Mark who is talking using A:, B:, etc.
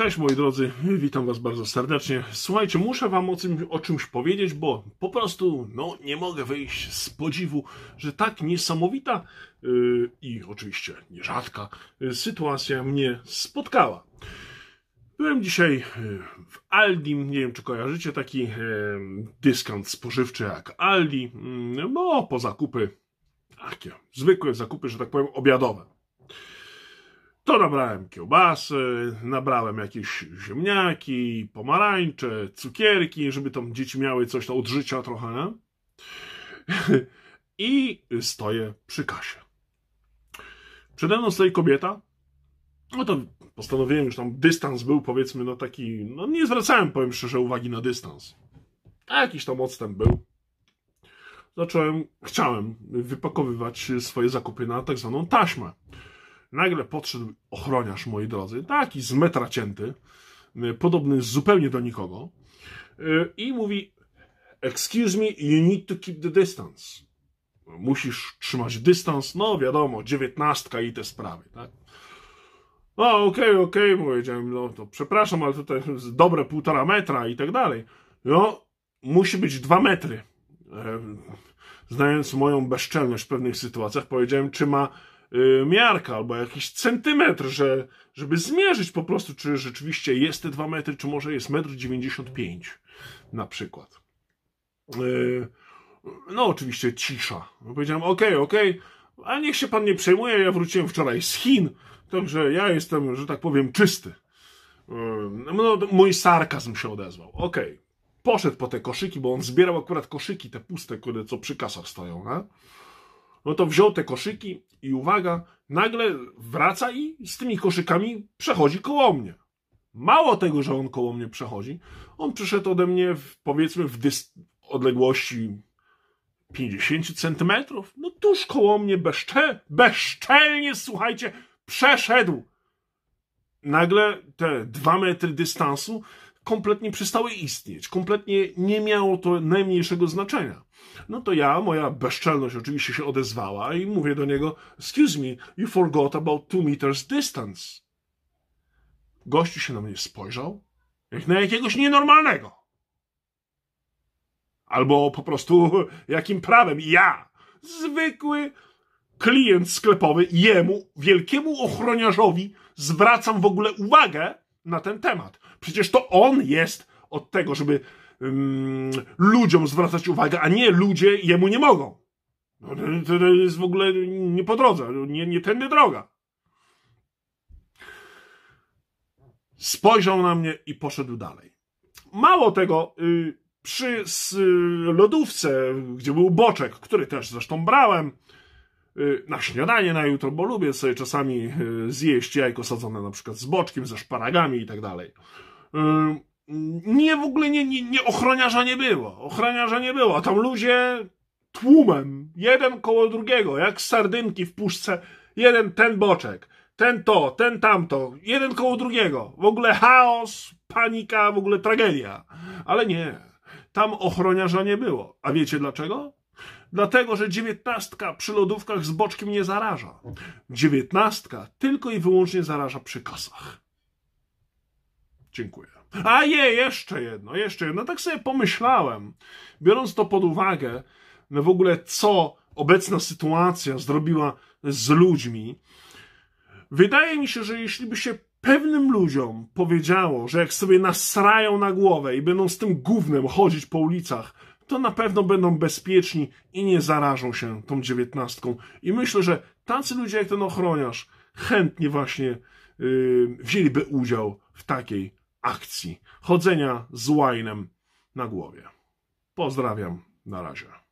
A: Cześć moi drodzy, witam Was bardzo serdecznie. Słuchajcie, muszę Wam o, tym, o czymś powiedzieć, bo po prostu no, nie mogę wyjść z podziwu, że tak niesamowita yy, i oczywiście nierzadka yy, sytuacja mnie spotkała. Byłem dzisiaj yy, w Aldi, nie wiem czy kojarzycie taki e, dyskant spożywczy jak Aldi, no po zakupy, takie zwykłe zakupy, że tak powiem, obiadowe to nabrałem kiełbasy, nabrałem jakieś ziemniaki, pomarańcze, cukierki, żeby tam dzieci miały coś na odżycia trochę, nie? I stoję przy kasie. Przede mną stoi kobieta. No to postanowiłem, już tam dystans był powiedzmy no taki, no nie zwracałem powiem szczerze uwagi na dystans. A jakiś tam odstęp był. Zacząłem, chciałem wypakowywać swoje zakupy na tak zwaną taśmę. Nagle podszedł ochroniarz, moi drodzy, taki z metra cięty, y, podobny zupełnie do nikogo, y, i mówi: Excuse me, you need to keep the distance. Musisz trzymać dystans, no wiadomo, dziewiętnastka i te sprawy, tak? No, okej, okay, okej, okay, powiedziałem, no to przepraszam, ale tutaj dobre półtora metra i tak dalej. No, musi być dwa metry. E, znając moją bezczelność w pewnych sytuacjach, powiedziałem, czy ma Y, miarka albo jakiś centymetr, że, żeby zmierzyć po prostu, czy rzeczywiście jest te 2 metry, czy może jest 1,95 m na przykład. Y, no oczywiście cisza. No, powiedziałem, okej, okay, okej, okay, a niech się pan nie przejmuje, ja wróciłem wczoraj z Chin, także ja jestem, że tak powiem, czysty. Y, no, mój sarkazm się odezwał. Okej, okay. poszedł po te koszyki, bo on zbierał akurat koszyki, te puste, które co przy kasach stoją, nie? no to wziął te koszyki i uwaga, nagle wraca i z tymi koszykami przechodzi koło mnie. Mało tego, że on koło mnie przechodzi, on przyszedł ode mnie w, powiedzmy w odległości 50 centymetrów. No tuż koło mnie bezcze bezczelnie, słuchajcie, przeszedł. Nagle te dwa metry dystansu kompletnie przestały istnieć, kompletnie nie miało to najmniejszego znaczenia. No to ja, moja bezczelność oczywiście się odezwała i mówię do niego: Excuse me, you forgot about two meters distance. Gościu się na mnie spojrzał, jak na jakiegoś nienormalnego. Albo po prostu jakim prawem ja, zwykły klient sklepowy, jemu, wielkiemu ochroniarzowi, zwracam w ogóle uwagę na ten temat. Przecież to on jest od tego, żeby um, ludziom zwracać uwagę, a nie ludzie jemu nie mogą. No, to, to jest w ogóle nie po drodze, nie, nie tędy droga. Spojrzał na mnie i poszedł dalej. Mało tego, y, przy lodówce, gdzie był boczek, który też zresztą brałem, Y, na śniadanie na jutro, bo lubię sobie czasami y, zjeść jajko sadzone na przykład z boczkiem, ze szparagami i tak dalej. Y, nie, w ogóle nie, nie, nie ochroniarza nie było. Ochroniarza nie było. A tam ludzie tłumem, jeden koło drugiego, jak sardynki w puszce, jeden ten boczek, ten to, ten tamto, jeden koło drugiego. W ogóle chaos, panika, w ogóle tragedia. Ale nie, tam ochroniarza nie było. A wiecie dlaczego? Dlatego, że dziewiętnastka przy lodówkach z boczkiem nie zaraża. Dziewiętnastka tylko i wyłącznie zaraża przy kasach. Dziękuję. A je, jeszcze jedno, jeszcze jedno. Tak sobie pomyślałem, biorąc to pod uwagę, no w ogóle co obecna sytuacja zrobiła z ludźmi. Wydaje mi się, że jeśli by się pewnym ludziom powiedziało, że jak sobie nasrają na głowę i będą z tym gównem chodzić po ulicach, to na pewno będą bezpieczni i nie zarażą się tą dziewiętnastką. I myślę, że tacy ludzie jak ten ochroniarz chętnie właśnie yy, wzięliby udział w takiej akcji chodzenia z łajnem na głowie. Pozdrawiam, na razie.